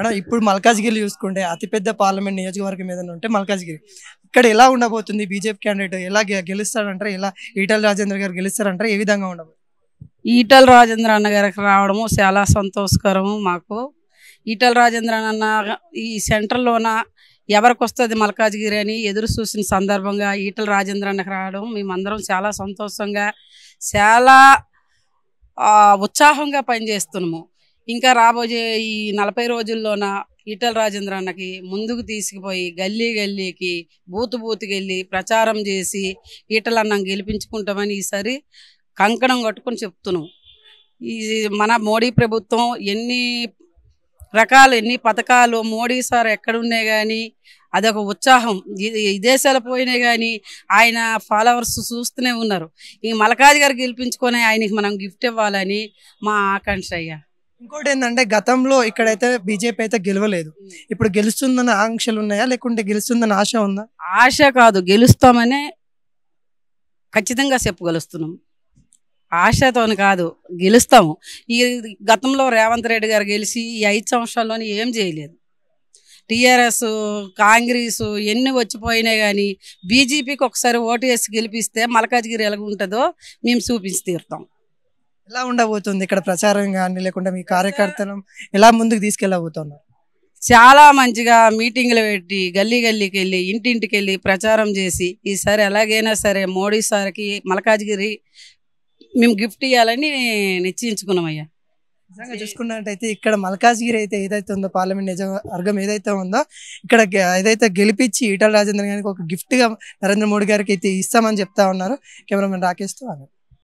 madam ఇప్పుడు మల్కాజ్గిరి చూసుకుంటే అతిపెద్ద పార్లమెంట్ నియోజకవర్గం ఏదైనా ఉంటే మల్కాజ్గిరి ఇక్కడ ఎలా ఉండబోతుంది బీజేపీ క్యాండిడేట్ ఎలా గెలుస్తాడంటారు ఎలా ఈటల రాజేంద్ర గారు గెలుస్తారంటారు ఏ విధంగా ఉండబోతుంది ఈటల రాజేంద్ర అన్న గారికి రావడము చాలా సంతోషకరము మాకు ఈటల రాజేంద్ర అన్న ఈ సెంటర్లోన ఎవరికి వస్తుంది మల్కాజ్గిరి అని ఎదురు చూసిన సందర్భంగా ఈటల రాజేంద్ర అన్నకు రావడం మేమందరం చాలా సంతోషంగా చాలా ఉత్సాహంగా పనిచేస్తున్నాము ఇంకా రాబోయే ఈ నలభై రోజుల్లోన ఈటల రాజేంద్ర అన్నకి ముందుకు తీసుకుపోయి గల్లీ గల్లీకి బూతు బూతుకి వెళ్ళి ప్రచారం చేసి ఈటలన్న గెలిపించుకుంటామని ఈసారి కంకణం కట్టుకొని చెప్తున్నాం ఈ మన మోడీ ప్రభుత్వం ఎన్ని రకాలు ఎన్ని పథకాలు మోడీ సార్ ఎక్కడున్నాయి కానీ అదొక ఉత్సాహం విదేశాలు పోయినా కానీ ఆయన ఫాలోవర్స్ చూస్తూనే ఉన్నారు ఈ మలకాజ్ గారు గెలిపించుకొని ఆయనకి మనం గిఫ్ట్ ఇవ్వాలని మా ఆకాంక్ష అయ్యా ఇంకోటి ఏంటంటే గతంలో ఇక్కడైతే బీజేపీ అయితే గెలవలేదు ఇప్పుడు గెలుస్తుందన్న ఆంక్షలు ఉన్నాయా లేకుంటే గెలుస్తుందన్న ఆశ ఉందా ఆశ కాదు గెలుస్తామనే ఖచ్చితంగా చెప్పగలుస్తున్నాం ఆశతో కాదు గెలుస్తాము ఈ గతంలో రేవంత్ రెడ్డి గారు గెలిచి ఈ ఐదు సంవత్సరాల్లోని ఏం చేయలేదు టీఆర్ఎస్ కాంగ్రెస్ ఎన్ని వచ్చిపోయినాయి కానీ బీజేపీకి ఒకసారి ఓటు వేసి గెలిపిస్తే మలకాజ్గిరి ఎలాగుంటుందో మేము చూపించి తీరుతాం ఎలా ఉండబోతుంది ఇక్కడ ప్రచారం కానీ లేకుండా మీ కార్యకర్తలు ఎలా ముందుకు తీసుకెళ్ళబోతున్నారు చాలా మంచిగా మీటింగ్లు పెట్టి గల్లీ గల్లీకి వెళ్ళి ఇంటింటికి వెళ్ళి ప్రచారం చేసి ఈసారి ఎలాగైనా సరే మోడీ సార్కి మల్కాజ్గిరి మేము గిఫ్ట్ ఇవ్వాలని నిశ్చయించుకున్నామయ్యా నిజంగా చూసుకున్నట్టయితే ఇక్కడ మల్కాజ్గిరి అయితే ఏదైతే ఉందో పార్లమెంట్ నిజం వర్గం ఏదైతే ఉందో ఇక్కడ ఏదైతే గెలిపించి ఈటల రాజేంద్ర గారికి ఒక గిఫ్ట్గా నరేంద్ర మోడీ గారికి అయితే ఇస్తామని చెప్తా ఉన్నారు కెమెరామెన్ రాకేష్తో అన్నారు